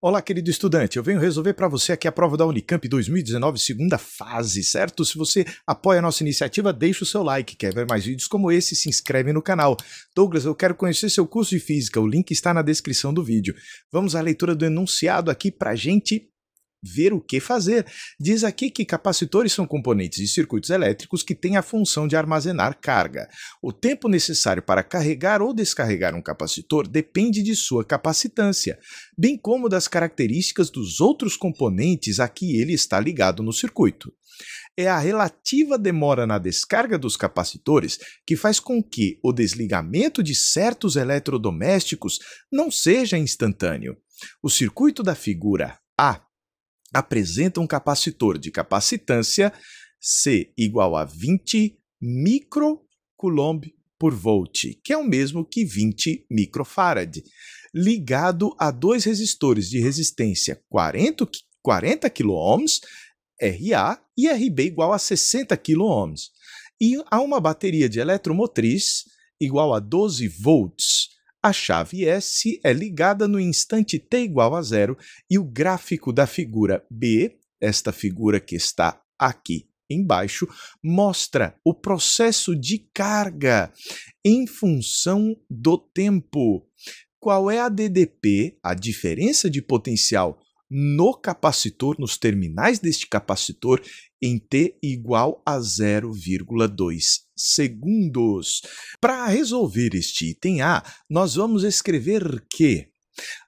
Olá, querido estudante. Eu venho resolver para você aqui a prova da Unicamp 2019, segunda fase, certo? Se você apoia a nossa iniciativa, deixa o seu like. Quer ver mais vídeos como esse? Se inscreve no canal. Douglas, eu quero conhecer seu curso de física. O link está na descrição do vídeo. Vamos à leitura do enunciado aqui para gente ver o que fazer. Diz aqui que capacitores são componentes de circuitos elétricos que têm a função de armazenar carga. O tempo necessário para carregar ou descarregar um capacitor depende de sua capacitância, bem como das características dos outros componentes a que ele está ligado no circuito. É a relativa demora na descarga dos capacitores que faz com que o desligamento de certos eletrodomésticos não seja instantâneo. O circuito da figura A apresenta um capacitor de capacitância C igual a 20 microcoulomb por volt, que é o mesmo que 20 microfarad, ligado a dois resistores de resistência 40, 40 kΩ, RA e RB igual a 60 kOhms, e a uma bateria de eletromotriz igual a 12 volts, a chave S é ligada no instante t igual a zero e o gráfico da figura B, esta figura que está aqui embaixo, mostra o processo de carga em função do tempo. Qual é a DDP, a diferença de potencial no capacitor, nos terminais deste capacitor, em T igual a 0,2 segundos. Para resolver este item A, nós vamos escrever que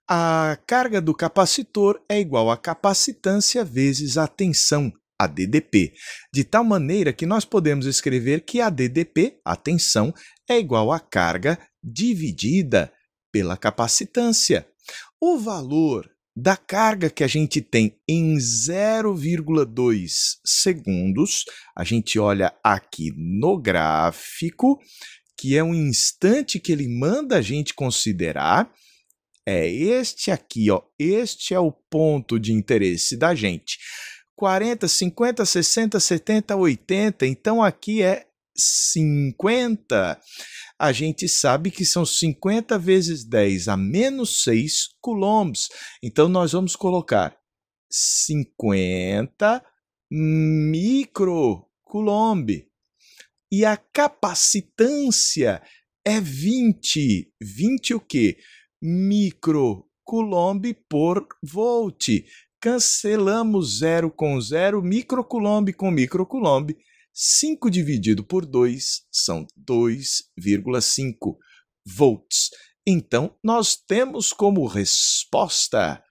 a carga do capacitor é igual à capacitância vezes a tensão, a DDP, de tal maneira que nós podemos escrever que a DDP, a tensão, é igual à carga dividida pela capacitância. O valor da carga que a gente tem em 0,2 segundos, a gente olha aqui no gráfico, que é um instante que ele manda a gente considerar. É este aqui, ó. Este é o ponto de interesse da gente. 40, 50, 60, 70, 80. Então aqui é 50. A gente sabe que são 50 vezes 10 a menos 6 coulombs. Então, nós vamos colocar 50 microcoulomb. E a capacitância é 20. 20 o quê? Microcoulomb por volt. Cancelamos zero com zero, microcoulomb com microcoulomb 5 dividido por 2 são 2,5 volts. Então, nós temos como resposta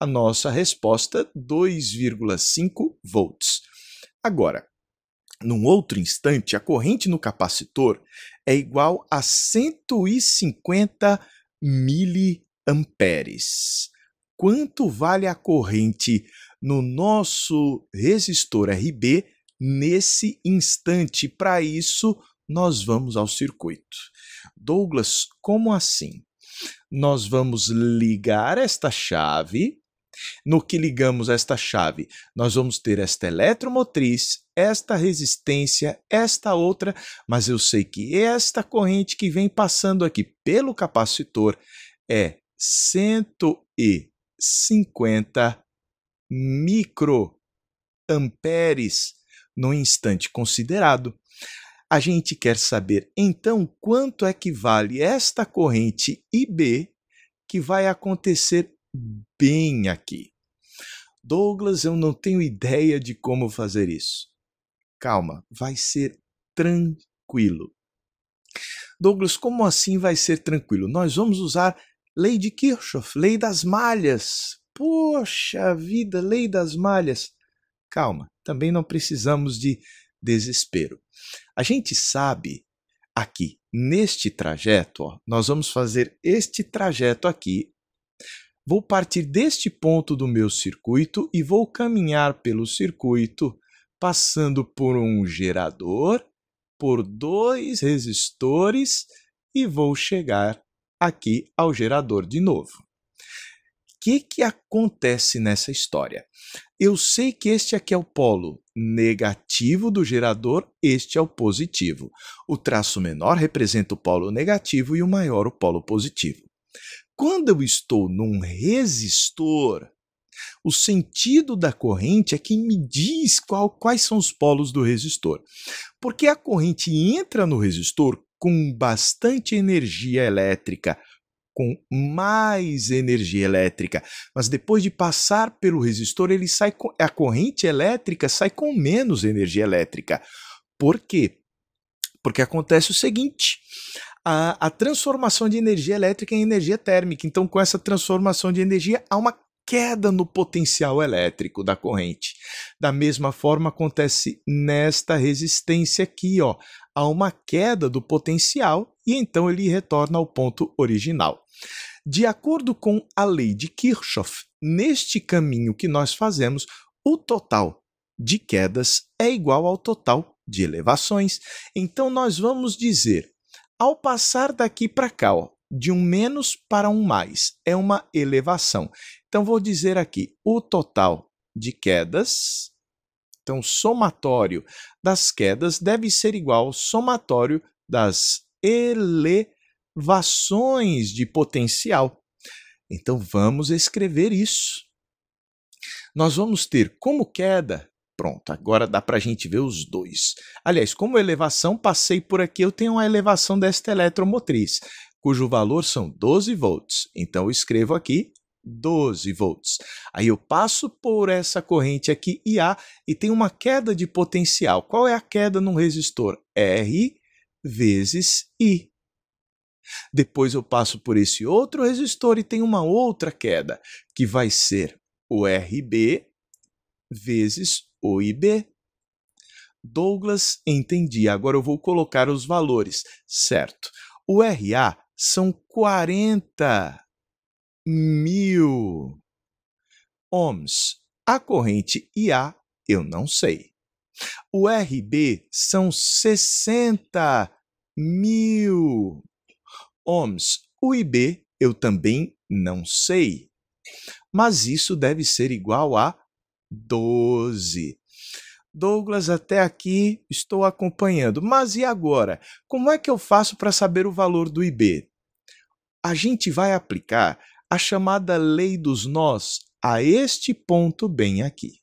a nossa resposta 2,5 volts. Agora, num outro instante, a corrente no capacitor é igual a 150 miliamperes. Quanto vale a corrente no nosso resistor RB nesse instante. Para isso, nós vamos ao circuito. Douglas, como assim? Nós vamos ligar esta chave. No que ligamos esta chave, nós vamos ter esta eletromotriz, esta resistência, esta outra, mas eu sei que esta corrente que vem passando aqui pelo capacitor é 150 microamperes no instante considerado. A gente quer saber então quanto é que vale esta corrente IB que vai acontecer bem aqui. Douglas, eu não tenho ideia de como fazer isso. Calma, vai ser tranquilo. Douglas, como assim vai ser tranquilo? Nós vamos usar lei de Kirchhoff, lei das malhas. Poxa vida, lei das malhas. Calma, também não precisamos de desespero. A gente sabe aqui, neste trajeto, ó, nós vamos fazer este trajeto aqui. Vou partir deste ponto do meu circuito e vou caminhar pelo circuito, passando por um gerador, por dois resistores e vou chegar aqui ao gerador de novo que, que acontece nessa história? Eu sei que este aqui é o polo negativo do gerador, este é o positivo. O traço menor representa o polo negativo e o maior o polo positivo. Quando eu estou num resistor, o sentido da corrente é quem me diz qual, quais são os polos do resistor. Porque a corrente entra no resistor com bastante energia elétrica com mais energia elétrica. Mas depois de passar pelo resistor, ele sai com, a corrente elétrica sai com menos energia elétrica. Por quê? Porque acontece o seguinte: a, a transformação de energia elétrica em energia térmica. Então, com essa transformação de energia, há uma queda no potencial elétrico da corrente. Da mesma forma acontece nesta resistência aqui, ó há uma queda do potencial e então ele retorna ao ponto original. De acordo com a lei de Kirchhoff, neste caminho que nós fazemos, o total de quedas é igual ao total de elevações. Então nós vamos dizer, ao passar daqui para cá, ó, de um menos para um mais, é uma elevação. Então vou dizer aqui, o total de quedas então, somatório das quedas deve ser igual ao somatório das elevações de potencial. Então, vamos escrever isso. Nós vamos ter como queda Pronto, agora dá para a gente ver os dois. Aliás, como elevação, passei por aqui, eu tenho uma elevação desta eletromotriz, cujo valor são 12 volts. Então, eu escrevo aqui 12 volts. Aí eu passo por essa corrente aqui IA e tem uma queda de potencial. Qual é a queda num resistor? R vezes I. Depois eu passo por esse outro resistor e tem uma outra queda, que vai ser o RB vezes o IB. Douglas, entendi. Agora eu vou colocar os valores, certo? O RA são 40 mil ohms. A corrente IA eu não sei. O RB são 60 mil ohms. O IB eu também não sei. Mas isso deve ser igual a 12. Douglas, até aqui estou acompanhando. Mas e agora? Como é que eu faço para saber o valor do IB? A gente vai aplicar a chamada lei dos nós a este ponto bem aqui.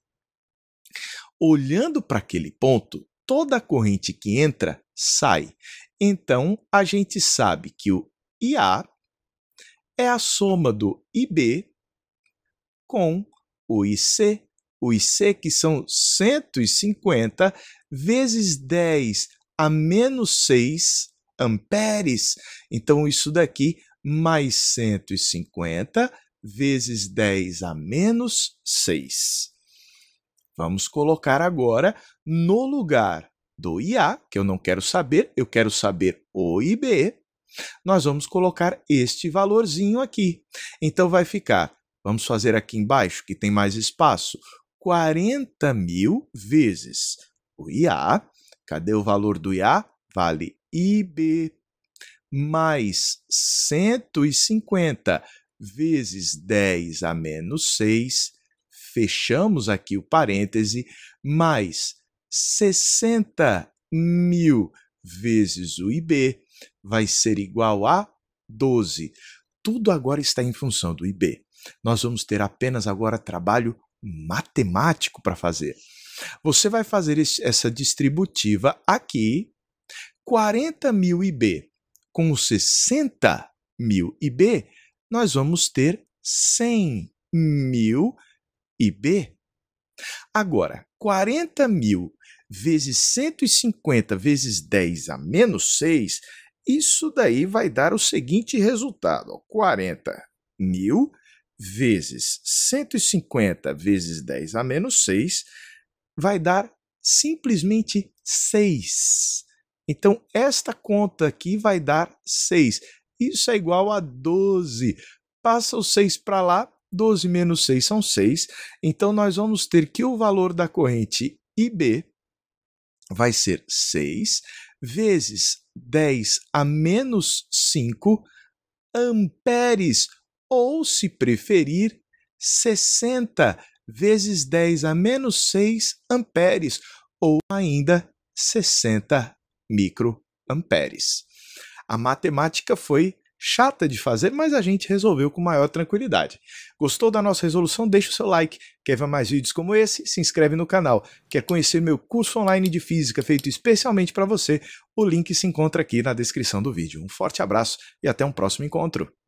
Olhando para aquele ponto, toda a corrente que entra sai. Então a gente sabe que o IA é a soma do IB com o IC, o IC que são 150 vezes 10 a menos 6 amperes. Então isso daqui mais 150 vezes 10 a menos 6. Vamos colocar agora no lugar do IA, que eu não quero saber, eu quero saber O IB. nós vamos colocar este valorzinho aqui. Então vai ficar, vamos fazer aqui embaixo, que tem mais espaço, 40 mil vezes o IA. Cadê o valor do IA? Vale IB mais 150 vezes 10 a menos 6, fechamos aqui o parêntese, mais 60 mil vezes o IB vai ser igual a 12. Tudo agora está em função do IB. Nós vamos ter apenas agora trabalho matemático para fazer. Você vai fazer essa distributiva aqui, 40 mil IB com os 60 mil IB, nós vamos ter 100 mil IB. Agora, 40 mil vezes 150 vezes 10 a menos 6, isso daí vai dar o seguinte resultado: 40 mil vezes 150 vezes 10 a menos 6 vai dar simplesmente 6. Então, esta conta aqui vai dar 6. Isso é igual a 12. Passa o 6 para lá, 12 menos 6 são 6. Então, nós vamos ter que o valor da corrente IB vai ser 6 vezes 10 a menos 5 amperes, ou, se preferir, 60 vezes 10 a menos 6 amperes, ou ainda 60 amperes microamperes. A matemática foi chata de fazer, mas a gente resolveu com maior tranquilidade. Gostou da nossa resolução? Deixe o seu like. Quer ver mais vídeos como esse? Se inscreve no canal. Quer conhecer meu curso online de física feito especialmente para você? O link se encontra aqui na descrição do vídeo. Um forte abraço e até um próximo encontro.